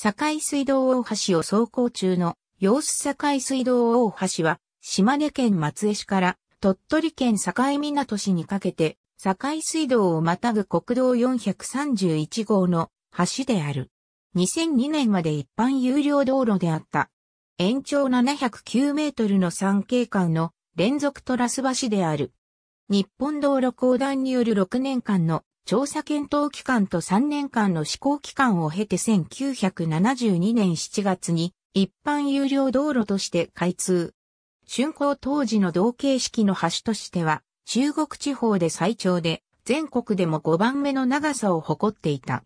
堺水道大橋を走行中の様子堺水道大橋は、島根県松江市から鳥取県境港市にかけて、堺水道をまたぐ国道431号の橋である。2002年まで一般有料道路であった。延長709メートルの三景間の連続トラス橋である。日本道路公団による6年間の調査検討期間と3年間の施行期間を経て1972年7月に一般有料道路として開通。竣工当時の同形式の橋としては中国地方で最長で全国でも5番目の長さを誇っていた。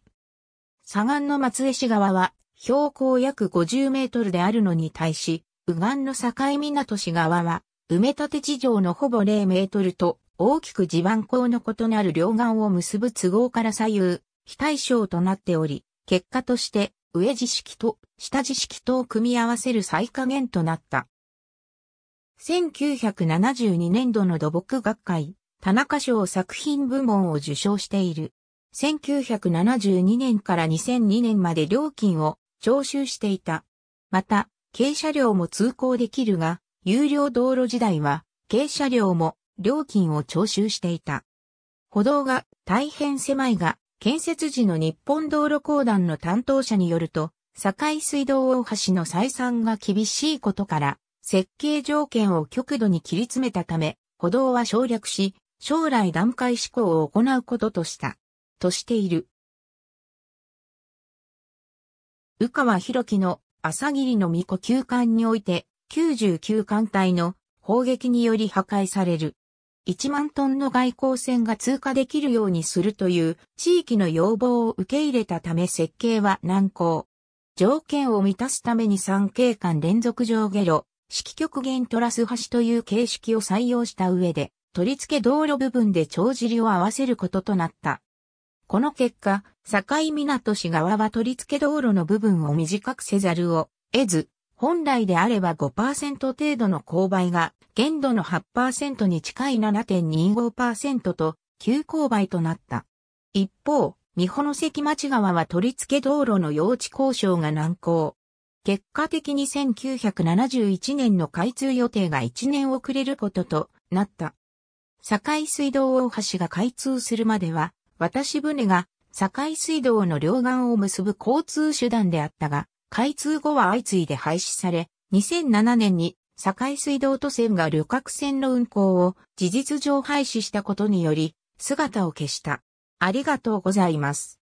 左岸の松江市側は標高約50メートルであるのに対し、右岸の境港市側は埋め立て地上のほぼ0メートルと大きく地盤高の異なる両岸を結ぶ都合から左右、非対称となっており、結果として上地式と下地式とを組み合わせる再加減となった。1972年度の土木学会、田中賞作品部門を受賞している。1972年から2002年まで料金を徴収していた。また、軽車両も通行できるが、有料道路時代は、軽車両も料金を徴収していた。歩道が大変狭いが、建設時の日本道路公団の担当者によると、堺水道大橋の採算が厳しいことから、設計条件を極度に切り詰めたため、歩道は省略し、将来段階施行を行うこととした、としている。宇川博樹の朝霧の巫女休館において、99艦隊の砲撃により破壊される。1万トンの外交船が通過できるようにするという地域の要望を受け入れたため設計は難航。条件を満たすために3景間連続上下路、式極限トラス橋という形式を採用した上で、取り付け道路部分で帳尻を合わせることとなった。この結果、境港市側は取り付け道路の部分を短くせざるを得ず、本来であれば5%程度の勾配が、限度の8%に近い7.25%と、急勾配となった。一方、三保の関町川は取り付け道路の用地交渉が難航。結果的に1971年の開通予定が1年遅れることとなった。堺水道大橋が開通するまでは、渡し船が堺水道の両岸を結ぶ交通手段であったが、開通後は相次いで廃止され、2007年に堺水道都線が旅客船の運行を事実上廃止したことにより姿を消した。ありがとうございます。